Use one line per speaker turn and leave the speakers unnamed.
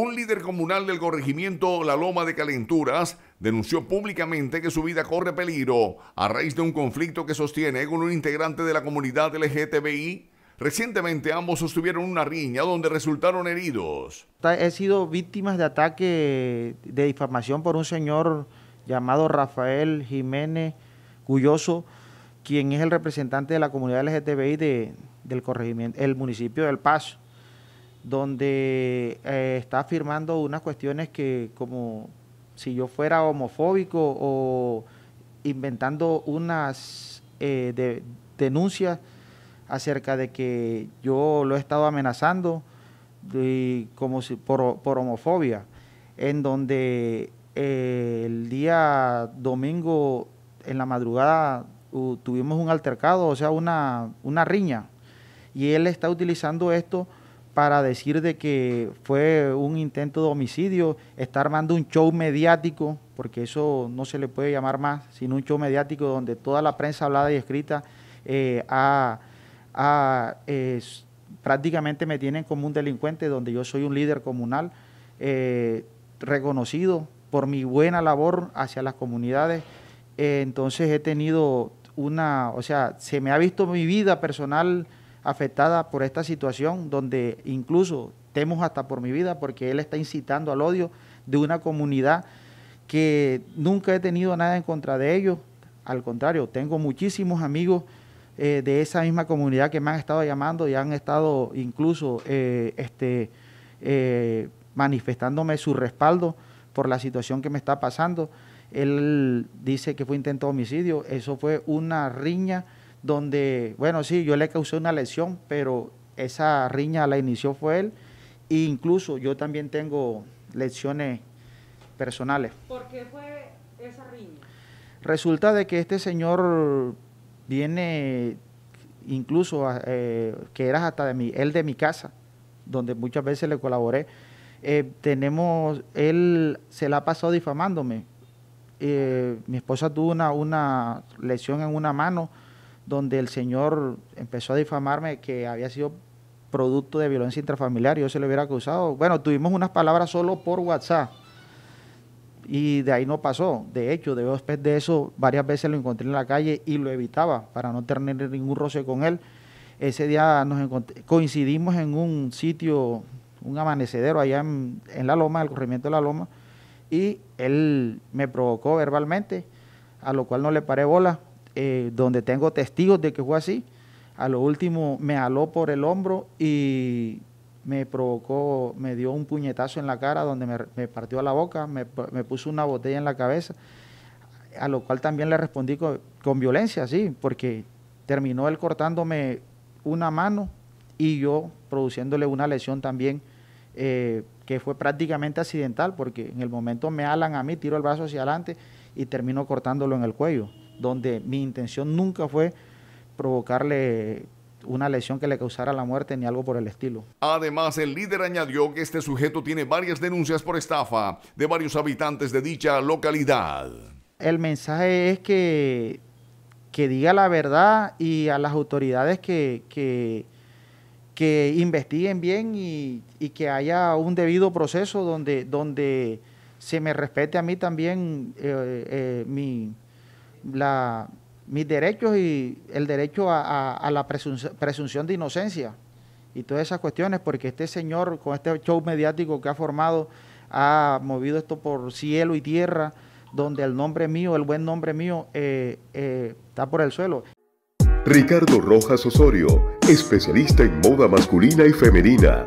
Un líder comunal del corregimiento La Loma de Calenturas denunció públicamente que su vida corre peligro a raíz de un conflicto que sostiene con un integrante de la comunidad LGTBI. Recientemente ambos sostuvieron una riña donde resultaron heridos.
He sido víctimas de ataque de difamación por un señor llamado Rafael Jiménez Cuyoso, quien es el representante de la comunidad LGTBI de, del corregimiento, el municipio del Paso donde eh, está afirmando unas cuestiones que como si yo fuera homofóbico o inventando unas eh, denuncias acerca de que yo lo he estado amenazando como por, homofobia, en donde eh, el día domingo en la madrugada tuvimos un altercado, o sea, una riña, y él está utilizando esto para decir de que fue un intento de homicidio, está armando un show mediático, porque eso no se le puede llamar más, sino un show mediático donde toda la prensa hablada y escrita eh, prácticamente me tienen como un delincuente, donde yo soy un líder comunal eh, reconocido por mi buena labor hacia las comunidades. Eh, entonces he tenido una, o sea, se me ha visto mi vida personal afectada por esta situación, donde incluso temo hasta por mi vida, porque él está incitando al odio de una comunidad que nunca he tenido nada en contra de ellos. Al contrario, tengo muchísimos amigos eh, de esa misma comunidad que me han estado llamando y han estado incluso eh, este, eh, manifestándome su respaldo por la situación que me está pasando. Él dice que fue intento de homicidio, eso fue una riña donde, bueno, sí, yo le causé una lesión, pero esa riña la inició fue él. E incluso yo también tengo lesiones personales. ¿Por qué fue esa riña? Resulta de que este señor viene incluso eh, que eras hasta de mi, él de mi casa, donde muchas veces le colaboré. Eh, tenemos, él se la ha pasado difamándome. Eh, mi esposa tuvo una, una lesión en una mano donde el señor empezó a difamarme que había sido producto de violencia intrafamiliar, yo se le hubiera acusado. Bueno, tuvimos unas palabras solo por WhatsApp y de ahí no pasó. De hecho, después de eso, varias veces lo encontré en la calle y lo evitaba para no tener ningún roce con él. Ese día nos coincidimos en un sitio, un amanecedero allá en, la loma, el corrimiento de la loma, y él me provocó verbalmente, a lo cual no le paré bola eh, donde tengo testigos de que fue así. A lo último me aló por el hombro y me provocó, me dio un puñetazo en la cara donde me, partió la boca, me, puso una botella en la cabeza, a lo cual también le respondí con, violencia, sí, porque terminó él cortándome una mano y yo produciéndole una lesión también eh, que fue prácticamente accidental, porque en el momento me alan a mí, tiro el brazo hacia adelante y termino cortándolo en el cuello donde mi intención nunca fue provocarle una lesión que le causara la muerte ni algo por el estilo.
Además, el líder añadió que este sujeto tiene varias denuncias por estafa de varios habitantes de dicha localidad.
El mensaje es que, que diga la verdad y a las autoridades que, que, investiguen bien y, que haya un debido proceso donde, donde se me respete a mí también eh, eh, mi mis derechos y el derecho a, la presunción de inocencia y todas esas cuestiones, porque este señor con este show mediático que ha formado ha movido esto por cielo y tierra, donde el nombre mío, el buen nombre mío, eh, eh, está por el suelo.
Ricardo Rojas Osorio, especialista en moda masculina y femenina